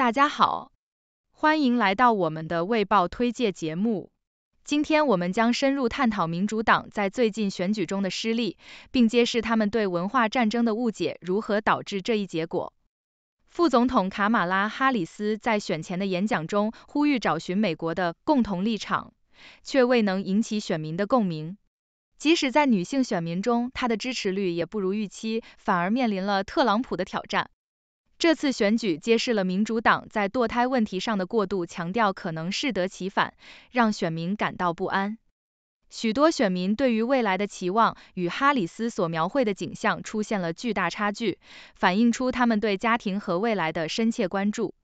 大家好，欢迎来到我们的卫报推介节目。今天我们将深入探讨民主党在最近选举中的失利，并揭示他们对文化战争的误解如何导致这一结果。副总统卡马拉·哈里斯在选前的演讲中呼吁找寻美国的共同立场，却未能引起选民的共鸣。即使在女性选民中，她的支持率也不如预期，反而面临了特朗普的挑战。这次选举揭示了民主党在堕胎问题上的过度强调可能适得其反，让选民感到不安。许多选民对于未来的期望与哈里斯所描绘的景象出现了巨大差距，反映出他们对家庭和未来的深切关注。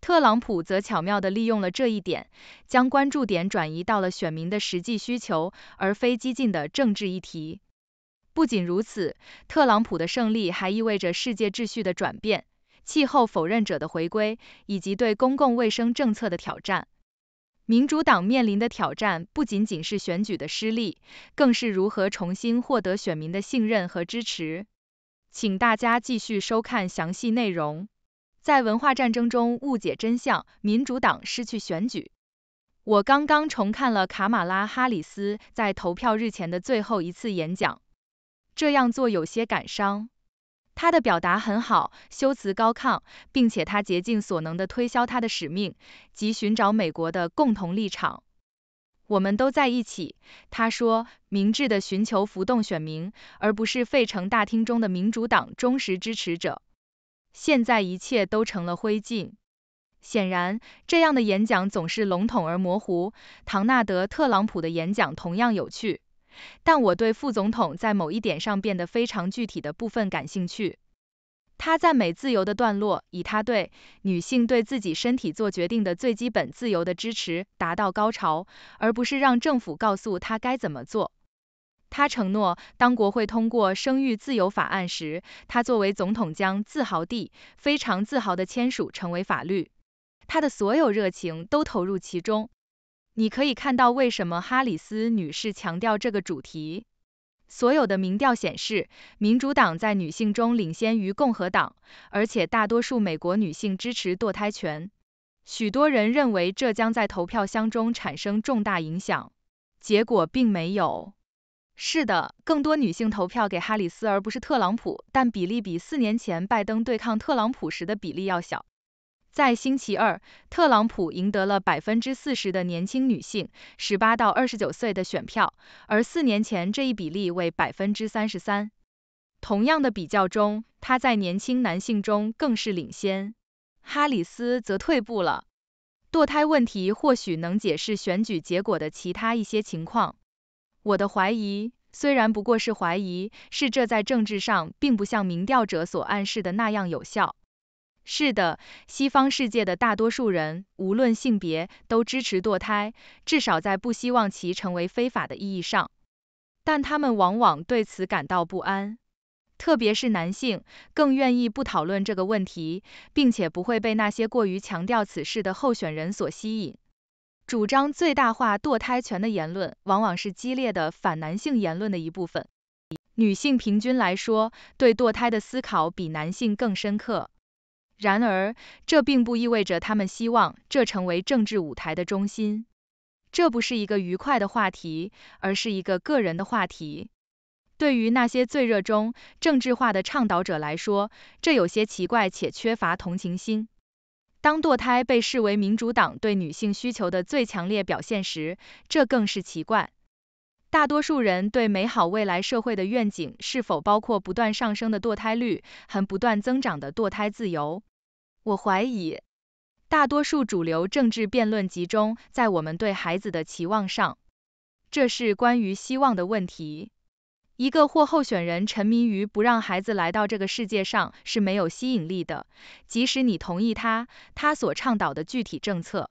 特朗普则巧妙地利用了这一点，将关注点转移到了选民的实际需求，而非激进的政治议题。不仅如此，特朗普的胜利还意味着世界秩序的转变。气候否认者的回归以及对公共卫生政策的挑战，民主党面临的挑战不仅仅是选举的失利，更是如何重新获得选民的信任和支持。请大家继续收看详细内容。在文化战争中误解真相，民主党失去选举。我刚刚重看了卡马拉哈里斯在投票日前的最后一次演讲，这样做有些感伤。他的表达很好，修辞高亢，并且他竭尽所能地推销他的使命及寻找美国的共同立场。我们都在一起，他说明智地寻求浮动选民，而不是费城大厅中的民主党忠实支持者。现在一切都成了灰烬。显然，这样的演讲总是笼统而模糊。唐纳德·特朗普的演讲同样有趣。但我对副总统在某一点上变得非常具体的部分感兴趣。他赞美自由的段落，以他对女性对自己身体做决定的最基本自由的支持达到高潮，而不是让政府告诉他该怎么做。他承诺，当国会通过生育自由法案时，他作为总统将自豪地、非常自豪地签署成为法律。他的所有热情都投入其中。你可以看到为什么哈里斯女士强调这个主题。所有的民调显示，民主党在女性中领先于共和党，而且大多数美国女性支持堕胎权。许多人认为这将在投票箱中产生重大影响。结果并没有。是的，更多女性投票给哈里斯而不是特朗普，但比例比四年前拜登对抗特朗普时的比例要小。在星期二，特朗普赢得了百分之四十的年轻女性（十八到二十九岁）的选票，而四年前这一比例为百分之三十三。同样的比较中，他在年轻男性中更是领先，哈里斯则退步了。堕胎问题或许能解释选举结果的其他一些情况。我的怀疑，虽然不过是怀疑，是这在政治上并不像民调者所暗示的那样有效。是的，西方世界的大多数人，无论性别，都支持堕胎，至少在不希望其成为非法的意义上。但他们往往对此感到不安，特别是男性，更愿意不讨论这个问题，并且不会被那些过于强调此事的候选人所吸引。主张最大化堕胎权的言论，往往是激烈的反男性言论的一部分。女性平均来说，对堕胎的思考比男性更深刻。然而，这并不意味着他们希望这成为政治舞台的中心。这不是一个愉快的话题，而是一个个人的话题。对于那些最热衷政治化的倡导者来说，这有些奇怪且缺乏同情心。当堕胎被视为民主党对女性需求的最强烈表现时，这更是奇怪。大多数人对美好未来社会的愿景是否包括不断上升的堕胎率和不断增长的堕胎自由？我怀疑，大多数主流政治辩论集中在我们对孩子的期望上，这是关于希望的问题。一个或候选人沉迷于不让孩子来到这个世界上是没有吸引力的，即使你同意他他所倡导的具体政策。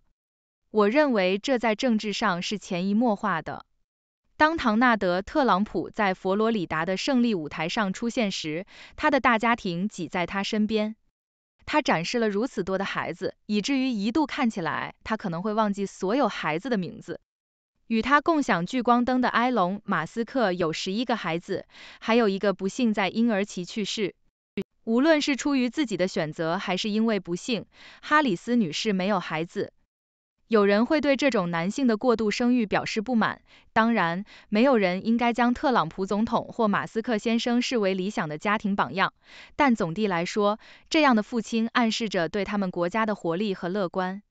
我认为这在政治上是潜移默化的。当唐纳德·特朗普在佛罗里达的胜利舞台上出现时，他的大家庭挤在他身边。他展示了如此多的孩子，以至于一度看起来他可能会忘记所有孩子的名字。与他共享聚光灯的埃隆·马斯克有十一个孩子，还有一个不幸在婴儿期去世。无论是出于自己的选择，还是因为不幸，哈里斯女士没有孩子。有人会对这种男性的过度生育表示不满。当然，没有人应该将特朗普总统或马斯克先生视为理想的家庭榜样。但总的来说，这样的父亲暗示着对他们国家的活力和乐观。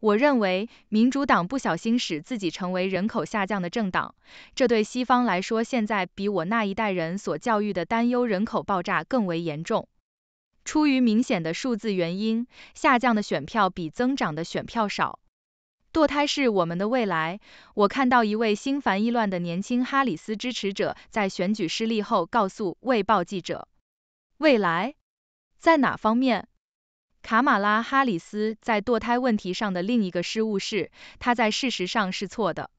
我认为，民主党不小心使自己成为人口下降的政党，这对西方来说现在比我那一代人所教育的担忧人口爆炸更为严重。出于明显的数字原因，下降的选票比增长的选票少。堕胎是我们的未来。我看到一位心烦意乱的年轻哈里斯支持者在选举失利后告诉《卫报》记者：“未来在哪方面？卡马拉·哈里斯在堕胎问题上的另一个失误是，他在事实上是错的，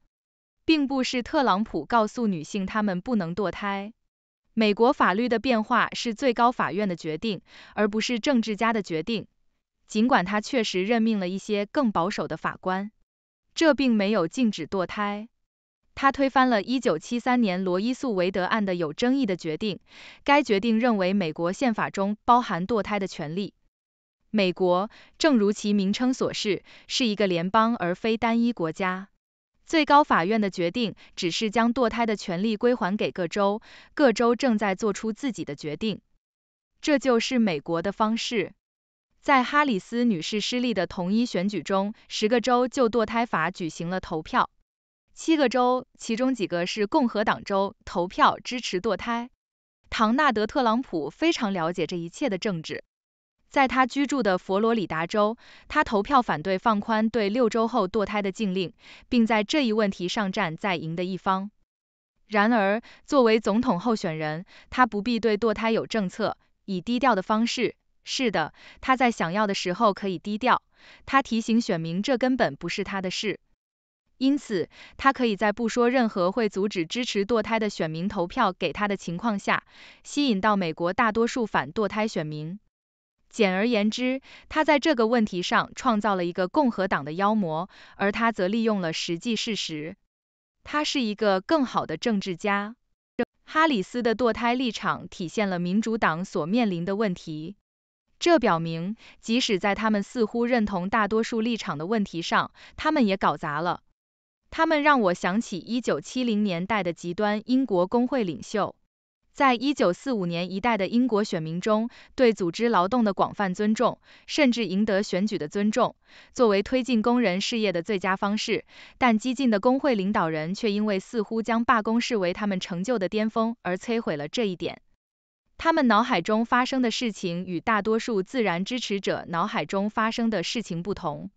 并不是特朗普告诉女性她们不能堕胎。美国法律的变化是最高法院的决定，而不是政治家的决定。尽管他确实任命了一些更保守的法官。”这并没有禁止堕胎。他推翻了1973年罗伊诉韦德案的有争议的决定，该决定认为美国宪法中包含堕胎的权利。美国，正如其名称所示，是一个联邦而非单一国家。最高法院的决定只是将堕胎的权利归还给各州，各州正在做出自己的决定。这就是美国的方式。在哈里斯女士失利的同一选举中，十个州就堕胎法举行了投票，七个州，其中几个是共和党州，投票支持堕胎。唐纳德·特朗普非常了解这一切的政治。在他居住的佛罗里达州，他投票反对放宽对六周后堕胎的禁令，并在这一问题上站在赢的一方。然而，作为总统候选人，他不必对堕胎有政策，以低调的方式。是的，他在想要的时候可以低调。他提醒选民，这根本不是他的事。因此，他可以在不说任何会阻止支持堕胎的选民投票给他的情况下，吸引到美国大多数反堕胎选民。简而言之，他在这个问题上创造了一个共和党的妖魔，而他则利用了实际事实。他是一个更好的政治家。哈里斯的堕胎立场体现了民主党所面临的问题。这表明，即使在他们似乎认同大多数立场的问题上，他们也搞砸了。他们让我想起1970年代的极端英国工会领袖，在1945年一代的英国选民中对组织劳动的广泛尊重，甚至赢得选举的尊重，作为推进工人事业的最佳方式。但激进的工会领导人却因为似乎将罢工视为他们成就的巅峰而摧毁了这一点。他们脑海中发生的事情与大多数自然支持者脑海中发生的事情不同。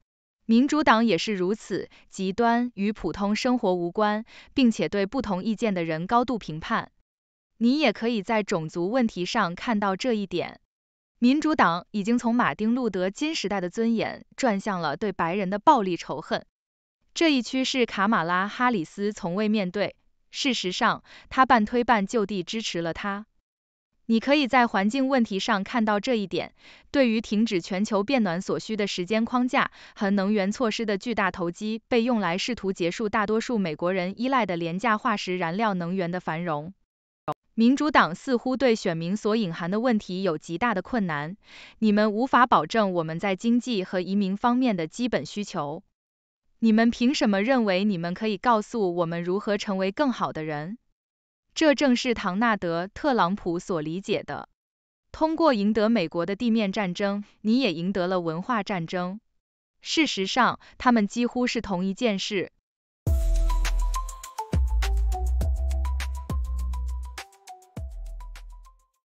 民主党也是如此，极端与普通生活无关，并且对不同意见的人高度评判。你也可以在种族问题上看到这一点。民主党已经从马丁路德金时代的尊严转向了对白人的暴力仇恨。这一趋势卡马拉哈里斯从未面对。事实上，他半推半就地支持了他。你可以在环境问题上看到这一点，对于停止全球变暖所需的时间框架和能源措施的巨大投机，被用来试图结束大多数美国人依赖的廉价化石燃料能源的繁荣。民主党似乎对选民所隐含的问题有极大的困难。你们无法保证我们在经济和移民方面的基本需求。你们凭什么认为你们可以告诉我们如何成为更好的人？这正是唐纳德·特朗普所理解的：通过赢得美国的地面战争，你也赢得了文化战争。事实上，他们几乎是同一件事。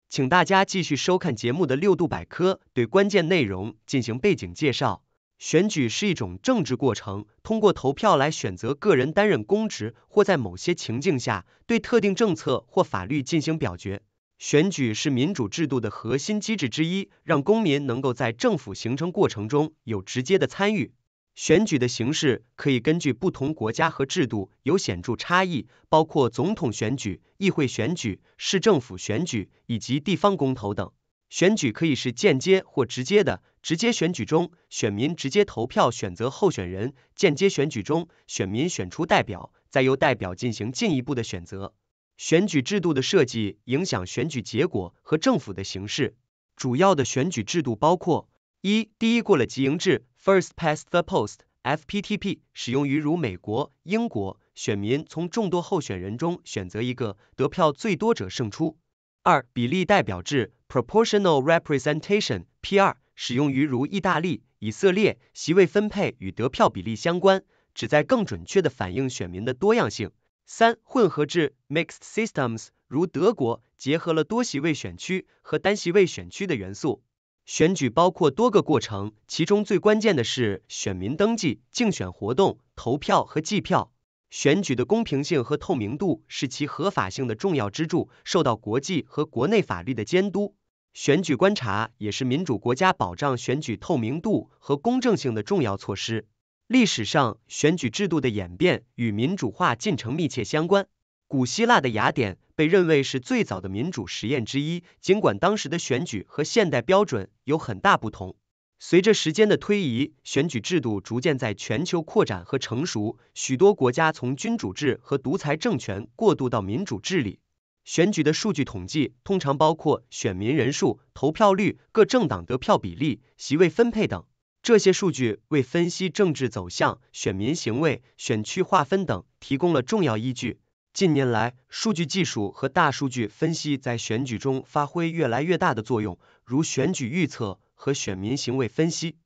请大家继续收看节目的六度百科，对关键内容进行背景介绍。选举是一种政治过程，通过投票来选择个人担任公职，或在某些情境下对特定政策或法律进行表决。选举是民主制度的核心机制之一，让公民能够在政府形成过程中有直接的参与。选举的形式可以根据不同国家和制度有显著差异，包括总统选举、议会选举、市政府选举以及地方公投等。选举可以是间接或直接的。直接选举中，选民直接投票选择候选人；间接选举中，选民选出代表，再由代表进行进一步的选择。选举制度的设计影响选举结果和政府的形式。主要的选举制度包括：一、第一过了即赢制 （First Past the Post, FPTP），使用于如美国、英国，选民从众多候选人中选择一个，得票最多者胜出；二、比例代表制。Proportional Representation (PR) 使用于如意大利、以色列，席位分配与得票比例相关，旨在更准确地反映选民的多样性。三、混合制 (Mixed Systems) 如德国，结合了多席位选区和单席位选区的元素。选举包括多个过程，其中最关键的是选民登记、竞选活动、投票和计票。选举的公平性和透明度是其合法性的重要支柱，受到国际和国内法律的监督。选举观察也是民主国家保障选举透明度和公正性的重要措施。历史上，选举制度的演变与民主化进程密切相关。古希腊的雅典被认为是最早的民主实验之一，尽管当时的选举和现代标准有很大不同。随着时间的推移，选举制度逐渐在全球扩展和成熟。许多国家从君主制和独裁政权过渡到民主治理。选举的数据统计通常包括选民人数、投票率、各政党得票比例、席位分配等。这些数据为分析政治走向、选民行为、选区划分等提供了重要依据。近年来，数据技术和大数据分析在选举中发挥越来越大的作用，如选举预测。和选民行为分析。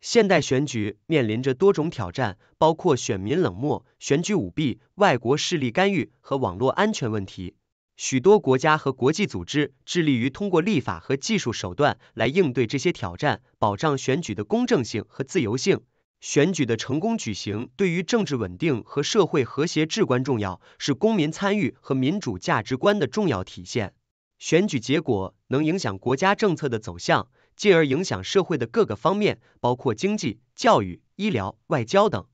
现代选举面临着多种挑战，包括选民冷漠、选举舞弊、外国势力干预和网络安全问题。许多国家和国际组织致力于通过立法和技术手段来应对这些挑战，保障选举的公正性和自由性。选举的成功举行对于政治稳定和社会和谐至关重要，是公民参与和民主价值观的重要体现。选举结果能影响国家政策的走向。进而影响社会的各个方面，包括经济、教育、医疗、外交等。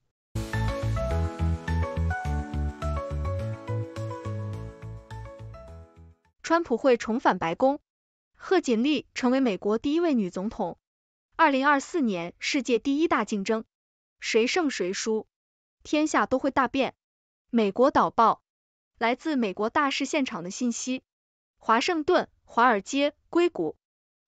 川普会重返白宫，贺锦丽成为美国第一位女总统。二零二四年世界第一大竞争，谁胜谁输，天下都会大变。美国导报，来自美国大事现场的信息，华盛顿、华尔街、硅谷。